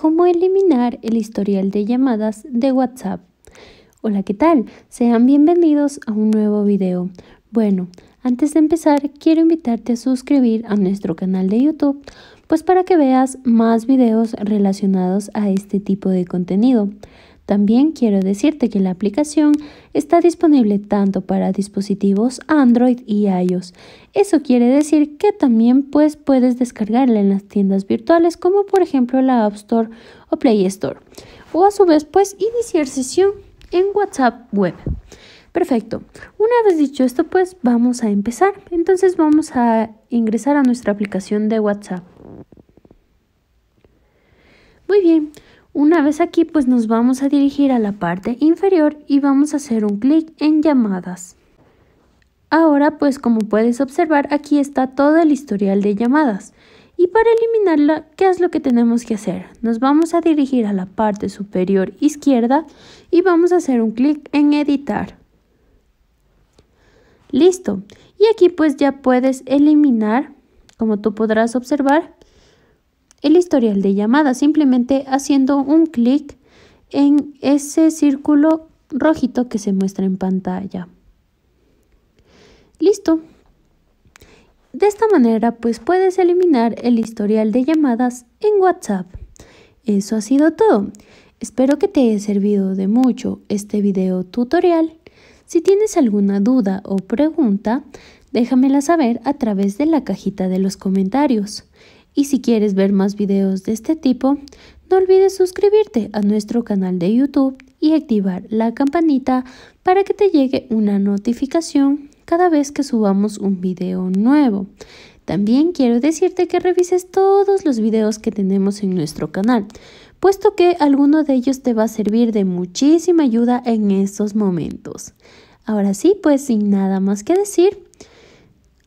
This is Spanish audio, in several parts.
cómo eliminar el historial de llamadas de WhatsApp. Hola, ¿qué tal? Sean bienvenidos a un nuevo video. Bueno, antes de empezar, quiero invitarte a suscribir a nuestro canal de YouTube, pues para que veas más videos relacionados a este tipo de contenido. También quiero decirte que la aplicación está disponible tanto para dispositivos Android y iOS. Eso quiere decir que también pues, puedes descargarla en las tiendas virtuales como por ejemplo la App Store o Play Store. O a su vez pues iniciar sesión en WhatsApp Web. Perfecto. Una vez dicho esto, pues vamos a empezar. Entonces vamos a ingresar a nuestra aplicación de WhatsApp. Muy bien. Una vez aquí, pues nos vamos a dirigir a la parte inferior y vamos a hacer un clic en llamadas. Ahora, pues como puedes observar, aquí está todo el historial de llamadas. Y para eliminarla, ¿qué es lo que tenemos que hacer? Nos vamos a dirigir a la parte superior izquierda y vamos a hacer un clic en editar. Listo. Y aquí pues ya puedes eliminar, como tú podrás observar, el historial de llamadas, simplemente haciendo un clic en ese círculo rojito que se muestra en pantalla. Listo. De esta manera, pues puedes eliminar el historial de llamadas en WhatsApp. Eso ha sido todo. Espero que te haya servido de mucho este video tutorial si tienes alguna duda o pregunta, déjamela saber a través de la cajita de los comentarios. Y si quieres ver más videos de este tipo, no olvides suscribirte a nuestro canal de YouTube y activar la campanita para que te llegue una notificación cada vez que subamos un video nuevo. También quiero decirte que revises todos los videos que tenemos en nuestro canal puesto que alguno de ellos te va a servir de muchísima ayuda en estos momentos. Ahora sí, pues sin nada más que decir,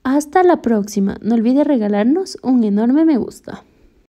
hasta la próxima. No olvides regalarnos un enorme me gusta.